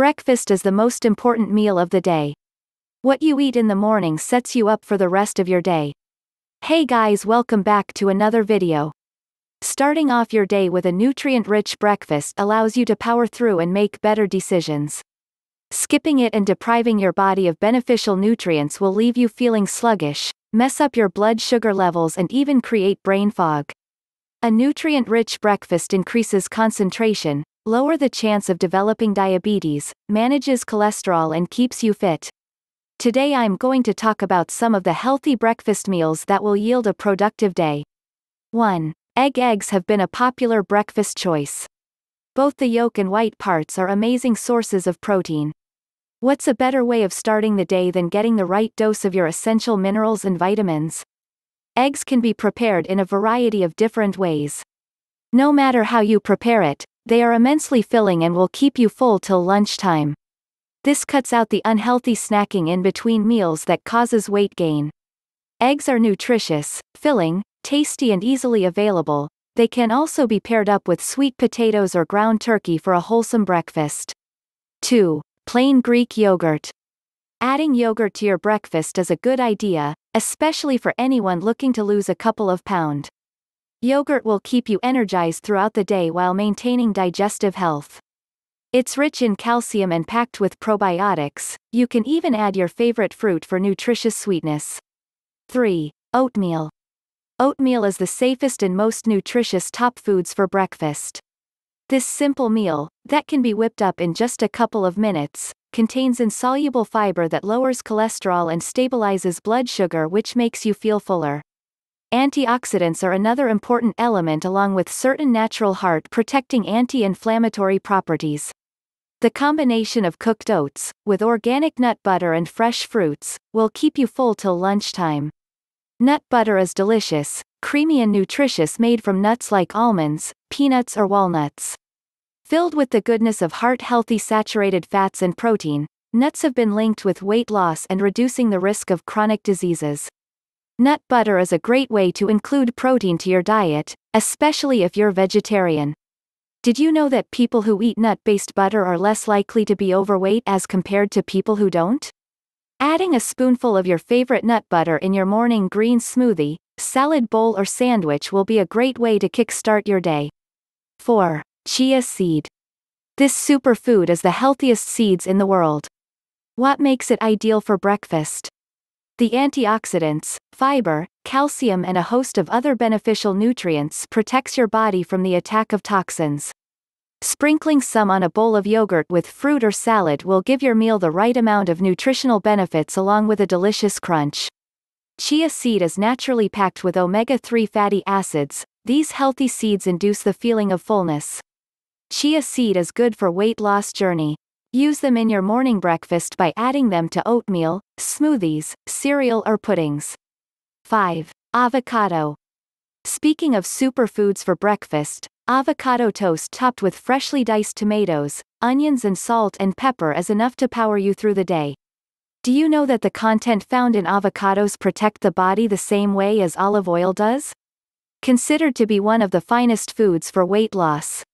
Breakfast is the most important meal of the day. What you eat in the morning sets you up for the rest of your day. Hey guys welcome back to another video. Starting off your day with a nutrient-rich breakfast allows you to power through and make better decisions. Skipping it and depriving your body of beneficial nutrients will leave you feeling sluggish, mess up your blood sugar levels and even create brain fog. A nutrient-rich breakfast increases concentration, lower the chance of developing diabetes, manages cholesterol and keeps you fit. Today I'm going to talk about some of the healthy breakfast meals that will yield a productive day. 1. Egg eggs have been a popular breakfast choice. Both the yolk and white parts are amazing sources of protein. What's a better way of starting the day than getting the right dose of your essential minerals and vitamins? Eggs can be prepared in a variety of different ways. No matter how you prepare it, they are immensely filling and will keep you full till lunchtime. This cuts out the unhealthy snacking in between meals that causes weight gain. Eggs are nutritious, filling, tasty and easily available. They can also be paired up with sweet potatoes or ground turkey for a wholesome breakfast. 2. Plain Greek yogurt. Adding yogurt to your breakfast is a good idea, especially for anyone looking to lose a couple of pound. Yogurt will keep you energized throughout the day while maintaining digestive health. It's rich in calcium and packed with probiotics. You can even add your favorite fruit for nutritious sweetness. 3. Oatmeal. Oatmeal is the safest and most nutritious top foods for breakfast. This simple meal, that can be whipped up in just a couple of minutes, contains insoluble fiber that lowers cholesterol and stabilizes blood sugar, which makes you feel fuller. Antioxidants are another important element along with certain natural heart protecting anti-inflammatory properties. The combination of cooked oats, with organic nut butter and fresh fruits, will keep you full till lunchtime. Nut butter is delicious, creamy and nutritious made from nuts like almonds, peanuts or walnuts. Filled with the goodness of heart-healthy saturated fats and protein, nuts have been linked with weight loss and reducing the risk of chronic diseases. Nut butter is a great way to include protein to your diet, especially if you're vegetarian. Did you know that people who eat nut based butter are less likely to be overweight as compared to people who don't? Adding a spoonful of your favorite nut butter in your morning green smoothie, salad bowl, or sandwich will be a great way to kickstart your day. 4. Chia seed. This superfood is the healthiest seeds in the world. What makes it ideal for breakfast? The antioxidants, fiber, calcium and a host of other beneficial nutrients protects your body from the attack of toxins. Sprinkling some on a bowl of yogurt with fruit or salad will give your meal the right amount of nutritional benefits along with a delicious crunch. Chia seed is naturally packed with omega 3 fatty acids, these healthy seeds induce the feeling of fullness. Chia seed is good for weight loss journey. Use them in your morning breakfast by adding them to oatmeal, smoothies, cereal or puddings. 5. Avocado. Speaking of superfoods for breakfast, avocado toast topped with freshly diced tomatoes, onions and salt and pepper is enough to power you through the day. Do you know that the content found in avocados protect the body the same way as olive oil does? Considered to be one of the finest foods for weight loss.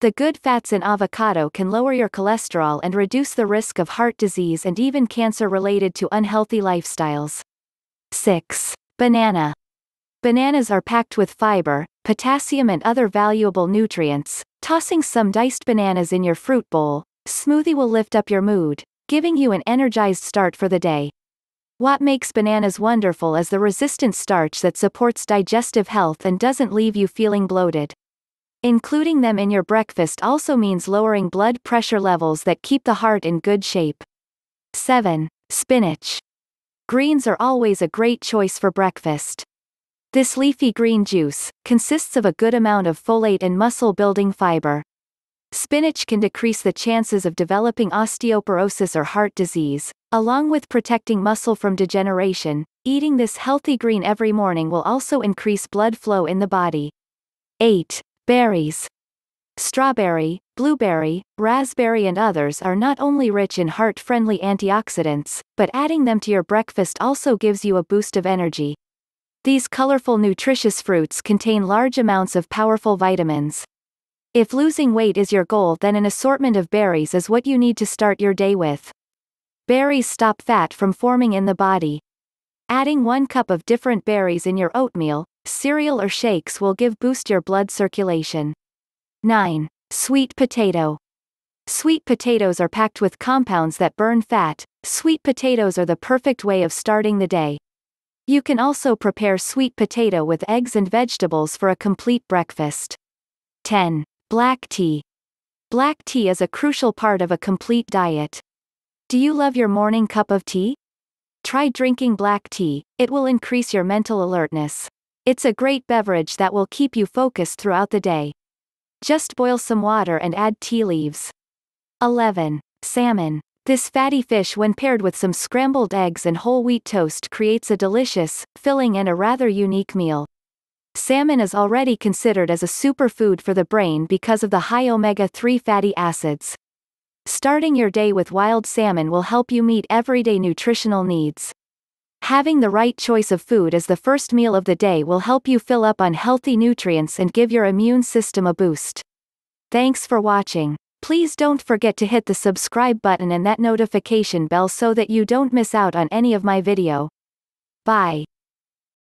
The good fats in avocado can lower your cholesterol and reduce the risk of heart disease and even cancer related to unhealthy lifestyles. 6. Banana. Bananas are packed with fiber, potassium, and other valuable nutrients. Tossing some diced bananas in your fruit bowl, smoothie will lift up your mood, giving you an energized start for the day. What makes bananas wonderful is the resistant starch that supports digestive health and doesn't leave you feeling bloated. Including them in your breakfast also means lowering blood pressure levels that keep the heart in good shape. 7. Spinach. Greens are always a great choice for breakfast. This leafy green juice consists of a good amount of folate and muscle building fiber. Spinach can decrease the chances of developing osteoporosis or heart disease, along with protecting muscle from degeneration. Eating this healthy green every morning will also increase blood flow in the body. 8. Berries. Strawberry, blueberry, raspberry and others are not only rich in heart-friendly antioxidants, but adding them to your breakfast also gives you a boost of energy. These colorful nutritious fruits contain large amounts of powerful vitamins. If losing weight is your goal then an assortment of berries is what you need to start your day with. Berries stop fat from forming in the body. Adding one cup of different berries in your oatmeal, cereal or shakes will give boost your blood circulation. 9. Sweet potato. Sweet potatoes are packed with compounds that burn fat. Sweet potatoes are the perfect way of starting the day. You can also prepare sweet potato with eggs and vegetables for a complete breakfast. 10. Black tea. Black tea is a crucial part of a complete diet. Do you love your morning cup of tea? Try drinking black tea, it will increase your mental alertness. It's a great beverage that will keep you focused throughout the day. Just boil some water and add tea leaves. 11. Salmon. This fatty fish when paired with some scrambled eggs and whole wheat toast creates a delicious, filling and a rather unique meal. Salmon is already considered as a superfood for the brain because of the high omega-3 fatty acids. Starting your day with wild salmon will help you meet everyday nutritional needs. Having the right choice of food as the first meal of the day will help you fill up on healthy nutrients and give your immune system a boost. Thanks for watching. Please don't forget to hit the subscribe button and that notification bell so that you don't miss out on any of my video. Bye.